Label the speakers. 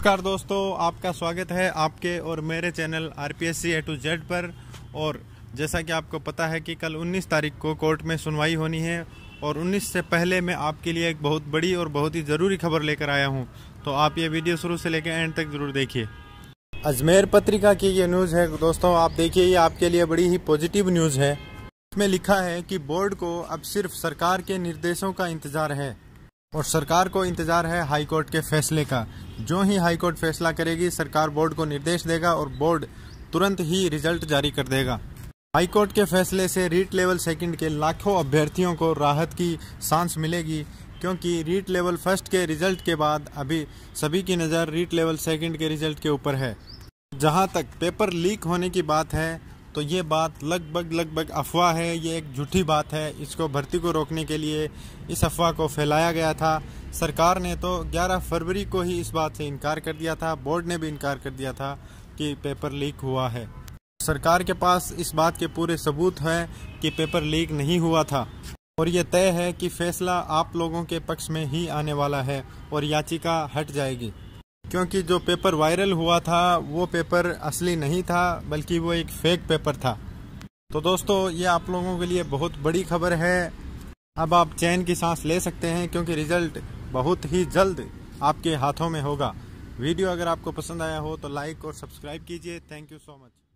Speaker 1: नमस्कार दोस्तों आपका स्वागत है आपके और मेरे channel R P S C A to Z पर और जैसा कि आपको पता है कि कल 19 तारीख को कोर्ट में सुनवाई होनी है और 19 से पहले मैं आपके लिए एक बहुत बड़ी और बहुत ही ज़रूरी खबर लेकर आया हूं तो आप ये वीडियो शुरू से लेकर एंड तक ज़रूर देखिए अजमेर पत्रिका की ये न्यूज़ है दोस्तों आप देखिए ये आपके लिए बड़ी ही पॉजिटिव न्यूज़ है इसमें लिखा है कि बोर्ड को अब सिर्फ सरकार के निर्देशों का इंतज़ार है और सरकार को इंतजार है हाई कोर्ट के फैसले का जो ही हाई कोर्ट फैसला करेगी सरकार बोर्ड को निर्देश देगा और बोर्ड तुरंत ही रिजल्ट जारी कर देगा हाई कोर्ट के फैसले से रीट लेवल सेकंड के लाखों अभ्यर्थियों को राहत की सांस मिलेगी क्योंकि रीट लेवल फर्स्ट के रिजल्ट के बाद अभी सभी की नज़र रीट लेवल सेकंड के रिजल्ट के ऊपर है जहां तक पेपर लीक होने की बात है तो ये बात लगभग लगभग अफवाह है ये एक झूठी बात है इसको भर्ती को रोकने के लिए इस अफवाह को फैलाया गया था सरकार ने तो 11 फरवरी को ही इस बात से इनकार कर दिया था बोर्ड ने भी इनकार कर दिया था कि पेपर लीक हुआ है सरकार के पास इस बात के पूरे सबूत हैं कि पेपर लीक नहीं हुआ था और ये तय है कि फैसला आप लोगों के पक्ष में ही आने वाला है और याचिका हट जाएगी क्योंकि जो पेपर वायरल हुआ था वो पेपर असली नहीं था बल्कि वो एक फेक पेपर था तो दोस्तों ये आप लोगों के लिए बहुत बड़ी खबर है अब आप चैन की सांस ले सकते हैं क्योंकि रिजल्ट बहुत ही जल्द आपके हाथों में होगा वीडियो अगर आपको पसंद आया हो तो लाइक और सब्सक्राइब कीजिए थैंक यू सो मच